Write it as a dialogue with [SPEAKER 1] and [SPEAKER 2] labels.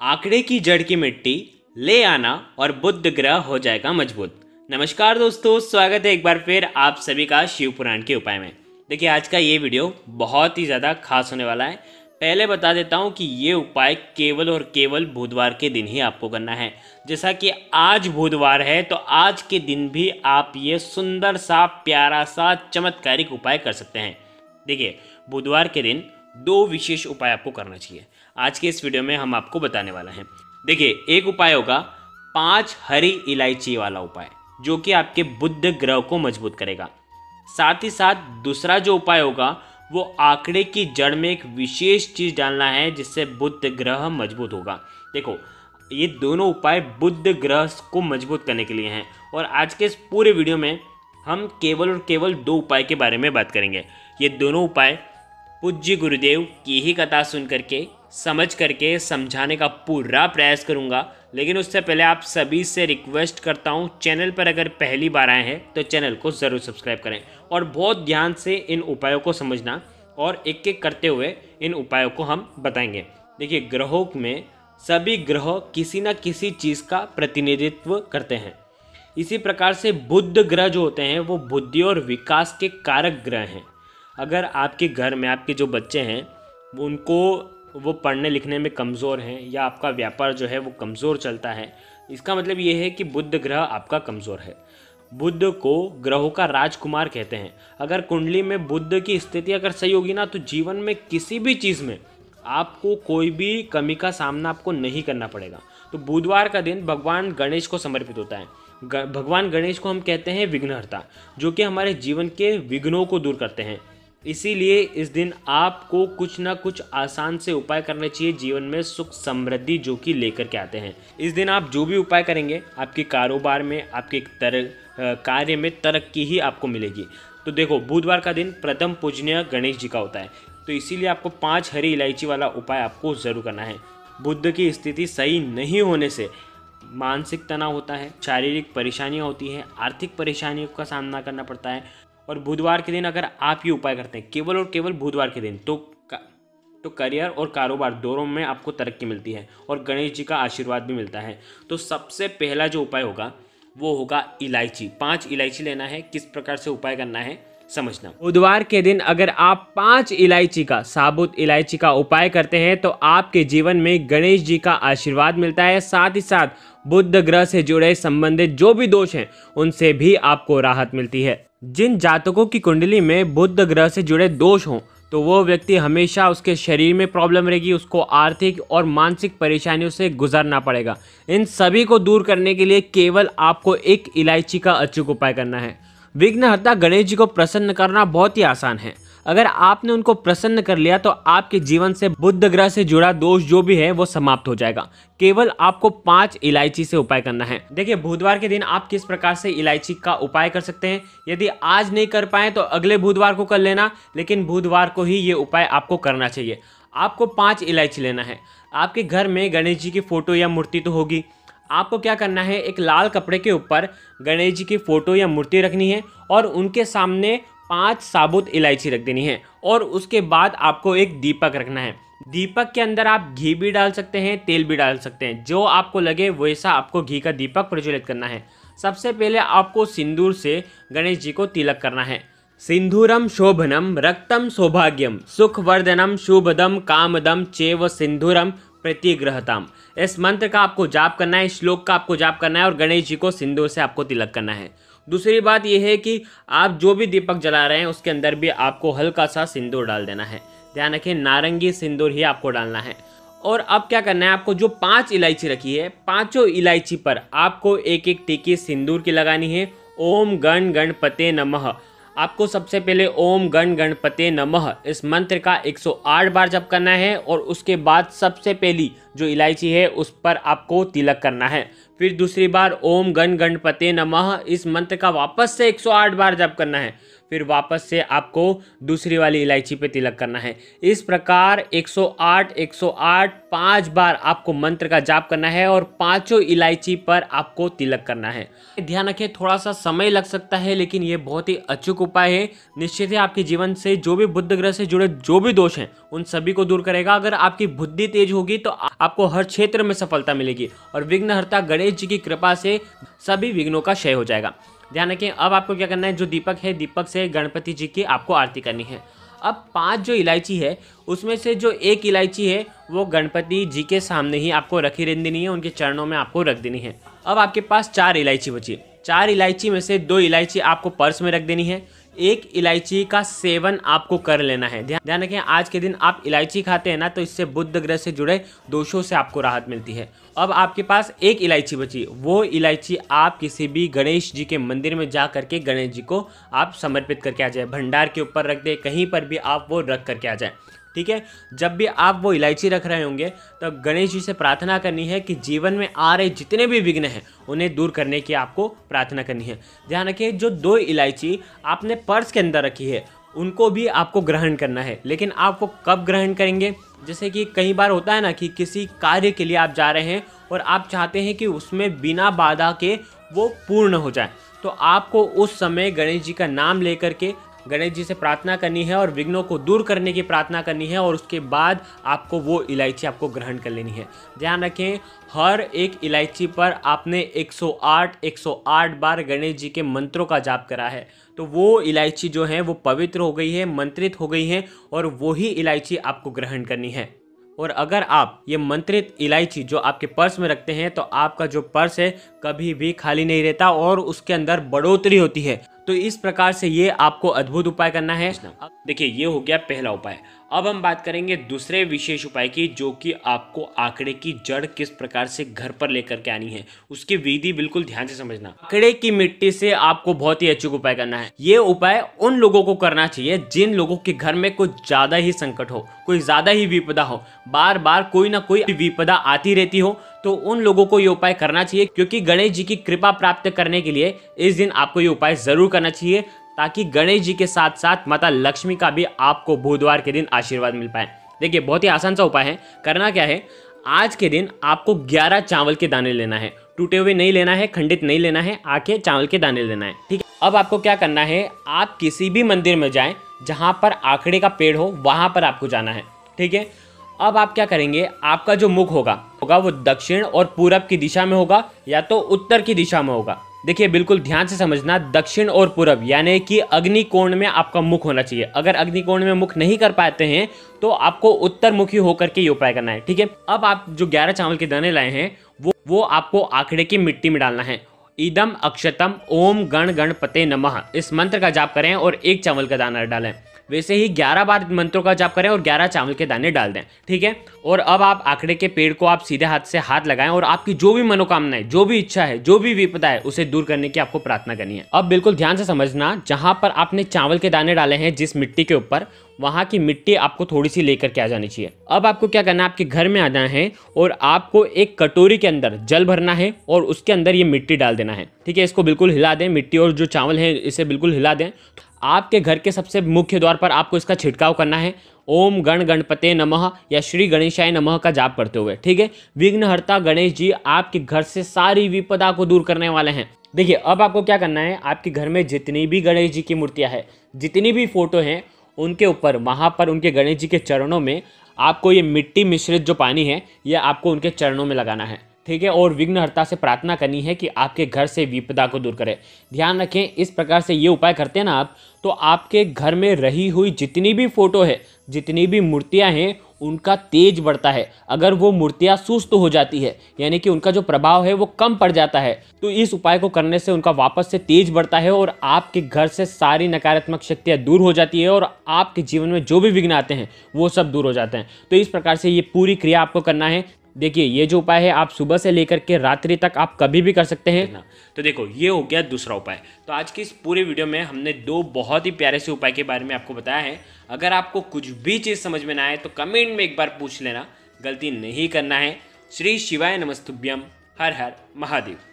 [SPEAKER 1] आंकड़े की जड़ की मिट्टी ले आना और बुद्ध ग्रह हो जाएगा मजबूत नमस्कार दोस्तों स्वागत है एक बार फिर आप सभी का शिव पुराण के उपाय में देखिए आज का ये वीडियो बहुत ही ज़्यादा खास होने वाला है पहले बता देता हूँ कि ये उपाय केवल और केवल बुधवार के दिन ही आपको करना है जैसा कि आज बुधवार है तो आज के दिन भी आप ये सुंदर सा प्यारा सा चमत्कारिक उपाय कर सकते हैं देखिए बुधवार के दिन दो विशेष उपाय आपको करना चाहिए आज के इस वीडियो में हम आपको बताने वाला हैं देखिए एक उपाय होगा पांच हरी इलायची वाला उपाय जो कि आपके बुद्ध ग्रह को मजबूत करेगा साथ ही साथ दूसरा जो उपाय होगा वो आंकड़े की जड़ में एक विशेष चीज़ डालना है जिससे बुद्ध ग्रह मजबूत होगा देखो ये दोनों उपाय बुद्ध ग्रह को मजबूत करने के लिए हैं और आज के इस पूरे वीडियो में हम केवल और केवल दो उपाय के बारे में बात करेंगे ये दोनों उपाय पूज्य गुरुदेव की ही कथा सुन करके समझ करके समझाने का पूरा प्रयास करूँगा लेकिन उससे पहले आप सभी से रिक्वेस्ट करता हूँ चैनल पर अगर पहली बार आए हैं तो चैनल को ज़रूर सब्सक्राइब करें और बहुत ध्यान से इन उपायों को समझना और एक एक करते हुए इन उपायों को हम बताएंगे देखिए ग्रहों में सभी ग्रह किसी ना किसी चीज़ का प्रतिनिधित्व करते हैं इसी प्रकार से बुद्ध ग्रह जो होते हैं वो बुद्धि और विकास के कारक ग्रह हैं अगर आपके घर में आपके जो बच्चे हैं उनको वो पढ़ने लिखने में कमज़ोर हैं या आपका व्यापार जो है वो कमज़ोर चलता है इसका मतलब ये है कि बुद्ध ग्रह आपका कमज़ोर है बुद्ध को ग्रहों का राजकुमार कहते हैं अगर कुंडली में बुद्ध की स्थिति अगर सही होगी ना तो जीवन में किसी भी चीज़ में आपको कोई भी कमी का सामना आपको नहीं करना पड़ेगा तो बुधवार का दिन भगवान गणेश को समर्पित होता है भगवान गणेश को हम कहते हैं विघ्नहर्ता जो कि हमारे जीवन के विघ्नों को दूर करते हैं इसीलिए इस दिन आपको कुछ ना कुछ आसान से उपाय करने चाहिए जीवन में सुख समृद्धि जो कि लेकर के आते हैं इस दिन आप जो भी उपाय करेंगे आपके कारोबार में आपके तर कार्य में तरक्की ही आपको मिलेगी तो देखो बुधवार का दिन प्रथम पूजनीय गणेश जी का होता है तो इसीलिए आपको पाँच हरी इलायची वाला उपाय आपको ज़रूर करना है बुद्ध की स्थिति सही नहीं होने से मानसिक तनाव होता है शारीरिक परेशानियाँ होती हैं आर्थिक परेशानियों का सामना करना पड़ता है और बुधवार के दिन अगर आप ये उपाय करते हैं केवल और केवल बुधवार के दिन तो तो करियर और कारोबार दोनों में आपको तरक्की मिलती है और गणेश जी का आशीर्वाद भी मिलता है तो सबसे पहला जो उपाय होगा वो होगा इलायची पांच इलायची लेना है किस प्रकार से उपाय करना है समझना बुधवार के दिन अगर आप पांच इलायची का साबुत इलायची का उपाय करते हैं तो आपके जीवन में गणेश जी का आशीर्वाद मिलता है साथ ही साथ बुद्ध ग्रह से जुड़े संबंधित जो भी दोष हैं उनसे भी आपको राहत मिलती है जिन जातकों की कुंडली में बुद्ध ग्रह से जुड़े दोष हों तो वो व्यक्ति हमेशा उसके शरीर में प्रॉब्लम रहेगी उसको आर्थिक और मानसिक परेशानियों से गुजरना पड़ेगा इन सभी को दूर करने के लिए केवल आपको एक इलायची का अचूक उपाय करना है विघ्नहर्ता गणेश जी को प्रसन्न करना बहुत ही आसान है अगर आपने उनको प्रसन्न कर लिया तो आपके जीवन से बुद्ध ग्रह से जुड़ा दोष जो भी है वो समाप्त हो जाएगा केवल आपको पांच इलायची से उपाय करना है देखिए बुधवार के दिन आप किस प्रकार से इलायची का उपाय कर सकते हैं यदि आज नहीं कर पाए तो अगले बुधवार को कर लेना लेकिन बुधवार को ही ये उपाय आपको करना चाहिए आपको पांच इलायची लेना है आपके घर में गणेश जी की फोटो या मूर्ति तो होगी आपको क्या करना है एक लाल कपड़े के ऊपर गणेश जी की फ़ोटो या मूर्ति रखनी है और उनके सामने पांच साबुत इलायची रख देनी है और उसके बाद आपको एक दीपक रखना है दीपक के अंदर आप घी भी डाल सकते हैं तेल भी डाल सकते हैं जो आपको लगे वैसा आपको घी का दीपक प्रज्वलित करना है सबसे पहले आपको सिंदूर से गणेश जी को तिलक करना है सिंधुरम शोभनम रक्तम सौभाग्यम सुखवर्धनम शुभदम कामदम चेव सिंधुरम प्रतिग्रहताम इस मंत्र का आपको जाप करना है श्लोक का आपको जाप करना है और गणेश जी को सिंदूर से आपको तिलक करना है दूसरी बात यह है कि आप जो भी दीपक जला रहे हैं उसके अंदर भी आपको हल्का सा सिंदूर डाल देना है ध्यान रखें नारंगी सिंदूर ही आपको डालना है और अब क्या करना है आपको जो पांच इलायची रखी है पांचों इलायची पर आपको एक एक टीकी सिंदूर की लगानी है ओम गण गणपते नमः आपको सबसे पहले ओम गण गणपते नमः इस मंत्र का 108 बार जप करना है और उसके बाद सबसे पहली जो इलायची है उस पर आपको तिलक करना है फिर दूसरी बार ओम गण गणपते नमः इस मंत्र का वापस से 108 बार जप करना है फिर वापस से आपको दूसरी वाली इलायची पे तिलक करना है इस प्रकार 108 108 पांच बार आपको मंत्र का जाप करना है और पांचों इलायची पर आपको तिलक करना है ध्यान रखें थोड़ा सा समय लग सकता है लेकिन ये बहुत ही अचूक उपाय है निश्चित ही आपके जीवन से जो भी बुद्ध ग्रह से जुड़े जो भी दोष हैं उन सभी को दूर करेगा अगर आपकी बुद्धि तेज होगी तो आप आपको हर क्षेत्र में सफलता मिलेगी और विघ्नहर्ता गणेश जी की कृपा से सभी विघ्नों का क्षय हो जाएगा ध्यान रखें अब आपको क्या करना है जो दीपक है दीपक से गणपति जी की आपको आरती करनी है अब पांच जो इलायची है उसमें से जो एक इलायची है वो गणपति जी के सामने ही आपको रखी रह देनी है उनके चरणों में आपको रख देनी है अब आपके पास चार इलायची बची चार इलायची में से दो इलायची आपको पर्स में रख देनी है एक इलायची का सेवन आपको कर लेना है ध्यान रखें आज के दिन आप इलायची खाते हैं ना तो इससे बुद्ध ग्रह से जुड़े दोषों से आपको राहत मिलती है अब आपके पास एक इलायची बची वो इलायची आप किसी भी गणेश जी के मंदिर में जा करके गणेश जी को आप समर्पित करके आ जाए भंडार के ऊपर रख दे कहीं पर भी आप वो रख करके आ जाए ठीक है जब भी आप वो इलायची रख रहे होंगे तो गणेश जी से प्रार्थना करनी है कि जीवन में आ रहे जितने भी विघ्न हैं उन्हें दूर करने की आपको प्रार्थना करनी है ध्यान रखिए जो दो इलायची आपने पर्स के अंदर रखी है उनको भी आपको ग्रहण करना है लेकिन आपको कब ग्रहण करेंगे जैसे कि कई बार होता है ना कि किसी कार्य के लिए आप जा रहे हैं और आप चाहते हैं कि उसमें बिना बाधा के वो पूर्ण हो जाए तो आपको उस समय गणेश जी का नाम लेकर के गणेश जी से प्रार्थना करनी है और विघ्नों को दूर करने की प्रार्थना करनी है और उसके बाद आपको वो इलायची आपको ग्रहण कर लेनी है ध्यान रखें हर एक इलायची पर आपने 108 108 बार गणेश जी के मंत्रों का जाप करा है तो वो इलायची जो है वो पवित्र हो गई है मंत्रित हो गई है और वही इलायची आपको ग्रहण करनी है और अगर आप ये मंत्रित इलायची जो आपके पर्स में रखते हैं तो आपका जो पर्स है कभी भी खाली नहीं रहता और उसके अंदर बढ़ोतरी होती है तो इस प्रकार से ये आपको अद्भुत उपाय करना है देखिए ये हो गया पहला उपाय अब हम बात करेंगे दूसरे विशेष उपाय की जो कि आपको आंकड़े की जड़ किस प्रकार से घर पर लेकर के आनी है उसकी विधि बिल्कुल ध्यान से समझना आंकड़े की मिट्टी से आपको बहुत ही अच्छी उपाय करना है ये उपाय उन लोगों को करना चाहिए जिन लोगों के घर में कुछ ज्यादा ही संकट हो कोई ज्यादा ही विपदा हो बार बार कोई ना कोई विपदा आती रहती हो तो उन लोगों को ये उपाय करना चाहिए क्योंकि गणेश जी की कृपा प्राप्त करने के लिए इस दिन आपको ये उपाय जरूर करना चाहिए ताकि गणेश जी के साथ साथ माता लक्ष्मी का भी आपको बुधवार के दिन आशीर्वाद मिल पाए देखिए बहुत ही आसान सा उपाय है करना क्या है आज के दिन आपको 11 चावल के दाने लेना है टूटे हुए नहीं लेना है खंडित नहीं लेना है आके चावल के दाने लेना है ठीक है अब आपको क्या करना है आप किसी भी मंदिर में जाएं जहाँ पर आंकड़े का पेड़ हो वहाँ पर आपको जाना है ठीक है अब आप क्या करेंगे आपका जो मुख होगा होगा वो दक्षिण और पूरब की दिशा में होगा या तो उत्तर की दिशा में होगा देखिए बिल्कुल ध्यान से समझना दक्षिण और पूर्व यानी कि अग्निकोण में आपका मुख होना चाहिए अगर अग्निकोण में मुख नहीं कर पाते हैं तो आपको उत्तर मुखी होकर के ये उपाय करना है ठीक है अब आप जो ग्यारह चावल के दाने लाए हैं वो वो आपको आंकड़े की मिट्टी में डालना है ईदम अक्षतम ओम गण गणपते नमः इस मंत्र का जाप करें और एक चावल का दाना डालें वैसे ही ग्यारह बार मंत्रों का जाप करें और ग्यारह चावल के दाने डाल दें ठीक है और अब आप आंकड़े के पेड़ को आप सीधे हाथ से हाथ लगाएं और आपकी जो भी मनोकामना है जो भी इच्छा है जो भी विपदा है उसे दूर करने की आपको प्रार्थना करनी है अब बिल्कुल ध्यान से समझना जहां पर आपने चावल के दाने डाले हैं जिस मिट्टी के ऊपर वहाँ की मिट्टी आपको थोड़ी सी लेकर के आ जानी चाहिए अब आपको क्या करना है आपके घर में आना है और आपको एक कटोरी के अंदर जल भरना है और उसके अंदर ये मिट्टी डाल देना है ठीक है इसको बिल्कुल हिला दें मिट्टी और जो चावल है इसे बिल्कुल हिला दें आपके घर के सबसे मुख्य द्वार पर आपको इसका छिड़काव करना है ओम गण गणपते नमः या श्री गणेशाय नमः का जाप करते हुए ठीक है विघ्नहर्ता गणेश जी आपके घर से सारी विपदा को दूर करने वाले हैं देखिए अब आपको क्या करना है आपके घर में जितनी भी गणेश जी की मूर्तियाँ हैं जितनी भी फोटो हैं उनके ऊपर वहाँ पर उनके गणेश जी के चरणों में आपको ये मिट्टी मिश्रित जो पानी है ये आपको उनके चरणों में लगाना है ठीक है और विघ्नहर्ता से प्रार्थना करनी है कि आपके घर से विपदा को दूर करें ध्यान रखें इस प्रकार से ये उपाय करते हैं ना आप तो आपके घर में रही हुई जितनी भी फोटो है जितनी भी मूर्तियाँ हैं उनका तेज बढ़ता है अगर वो मूर्तियाँ सुस्त हो जाती है यानी कि उनका जो प्रभाव है वो कम पड़ जाता है तो इस उपाय को करने से उनका वापस से तेज बढ़ता है और आपके घर से सारी नकारात्मक शक्तियाँ दूर हो जाती है और आपके जीवन में जो भी विघ्न आते हैं वो सब दूर हो जाते हैं तो इस प्रकार से ये पूरी क्रिया आपको करना है देखिए ये जो उपाय है आप सुबह से लेकर के रात्रि तक आप कभी भी कर सकते हैं ना तो देखो ये हो गया दूसरा उपाय तो आज की इस पूरे वीडियो में हमने दो बहुत ही प्यारे से उपाय के बारे में आपको बताया है अगर आपको कुछ भी चीज़ समझ में ना आए तो कमेंट में एक बार पूछ लेना गलती नहीं करना है श्री शिवाय नमस्तुभ्यम हर हर महादेव